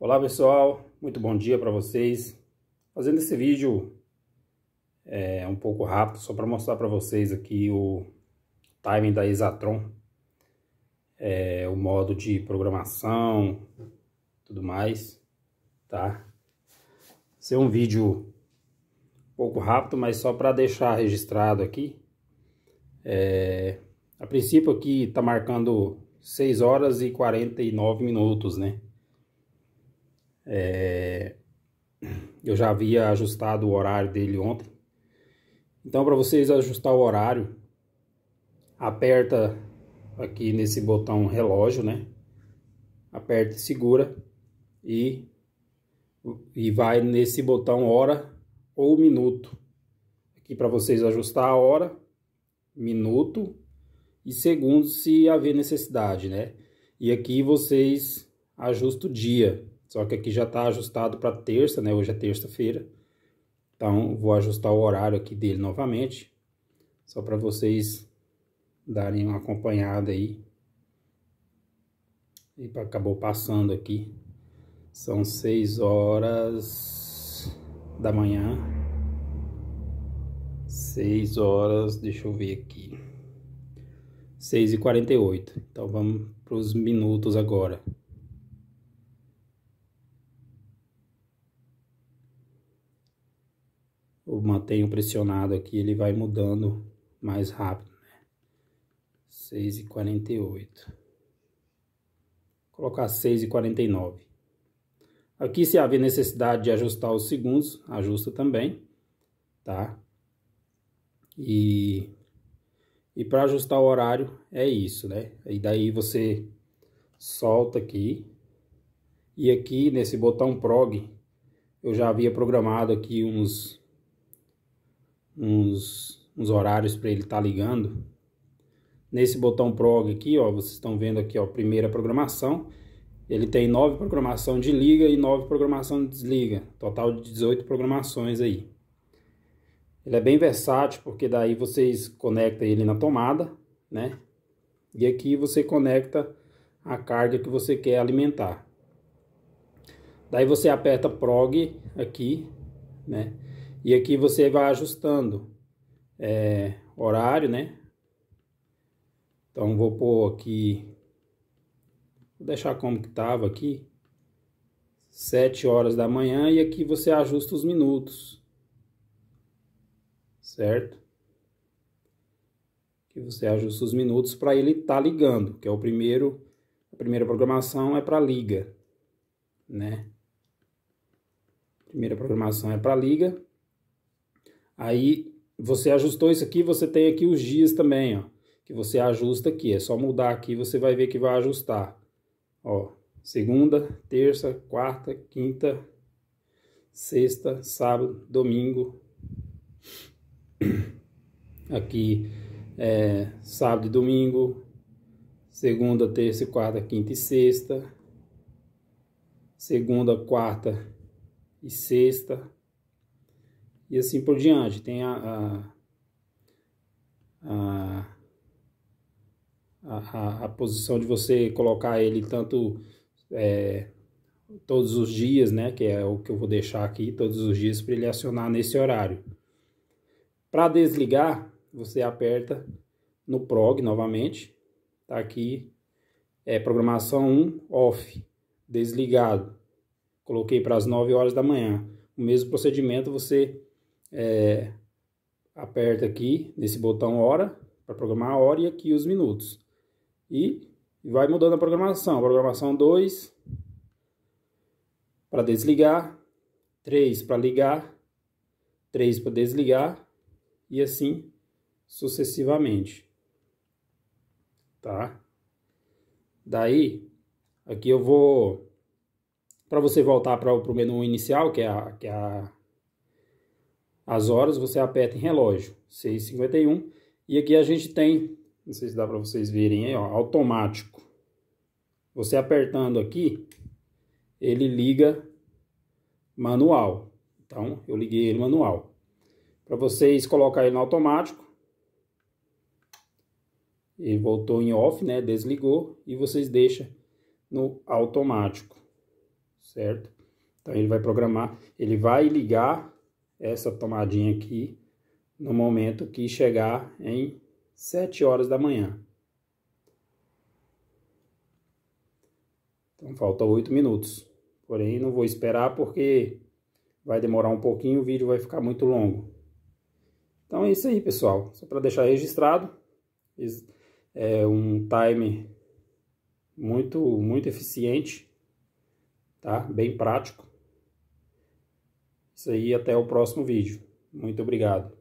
Olá pessoal, muito bom dia para vocês. Fazendo esse vídeo é, um pouco rápido, só para mostrar para vocês aqui o timing da Exatron, é, o modo de programação, tudo mais, tá? Ser é um vídeo um pouco rápido, mas só para deixar registrado aqui. É, a princípio aqui está marcando 6 horas e 49 minutos, né? É, eu já havia ajustado o horário dele ontem. Então, para vocês ajustar o horário, aperta aqui nesse botão relógio, né? Aperta e segura e, e vai nesse botão hora ou minuto. Aqui para vocês ajustar a hora, minuto e segundo se haver necessidade, né? E aqui vocês ajustam o dia. Só que aqui já está ajustado para terça, né? Hoje é terça-feira. Então, vou ajustar o horário aqui dele novamente. Só para vocês darem uma acompanhada aí. E acabou passando aqui. São 6 horas da manhã. 6 horas, deixa eu ver aqui. 6 e 48 Então vamos para os minutos agora. eu mantenho pressionado aqui, ele vai mudando mais rápido, né? 6,48. Vou colocar 6,49. Aqui, se haver necessidade de ajustar os segundos, ajusta também, tá? E, e para ajustar o horário, é isso, né? E daí você solta aqui. E aqui, nesse botão PROG, eu já havia programado aqui uns uns, uns horários para ele estar tá ligando. Nesse botão prog aqui, ó, vocês estão vendo aqui, ó, primeira programação. Ele tem nove programação de liga e nove programação de desliga, total de 18 programações aí. Ele é bem versátil porque daí vocês conectam ele na tomada, né? E aqui você conecta a carga que você quer alimentar. Daí você aperta prog aqui, né? E aqui você vai ajustando é, horário, né? Então vou pôr aqui, vou deixar como que estava aqui, 7 horas da manhã e aqui você ajusta os minutos, certo? Que você ajusta os minutos para ele estar tá ligando, que é o primeiro, a primeira programação é para liga, né? Primeira programação é para liga, Aí você ajustou isso aqui, você tem aqui os dias também, ó, que você ajusta aqui. É só mudar aqui, você vai ver que vai ajustar. Ó, segunda, terça, quarta, quinta, sexta, sábado, domingo. Aqui é sábado e domingo, segunda, terça, quarta, quinta e sexta, segunda, quarta e sexta e assim por diante. Tem a, a, a, a posição de você colocar ele tanto é, todos os dias, né? Que é o que eu vou deixar aqui, todos os dias para ele acionar nesse horário. Para desligar, você aperta no PROG novamente, tá aqui, é programação 1, off, desligado. Coloquei para as 9 horas da manhã. O mesmo procedimento você é, aperta aqui nesse botão hora, para programar a hora e aqui os minutos. E vai mudando a programação. Programação 2 para desligar, 3 para ligar, 3 para desligar e assim sucessivamente. Tá? Daí, aqui eu vou para você voltar para o menu inicial, que é a, que é a as horas você aperta em relógio, 6,51. E aqui a gente tem, não sei se dá para vocês verem aí, ó, automático. Você apertando aqui, ele liga manual. Então, eu liguei ele manual. Para vocês colocar ele no automático, ele voltou em off, né? Desligou e vocês deixam no automático, certo? Então ele vai programar, ele vai ligar essa tomadinha aqui no momento que chegar em 7 horas da manhã. Então falta 8 minutos. Porém, não vou esperar porque vai demorar um pouquinho, o vídeo vai ficar muito longo. Então é isso aí, pessoal. Só para deixar registrado, é um time muito muito eficiente, tá? Bem prático. Isso aí, até o próximo vídeo. Muito obrigado.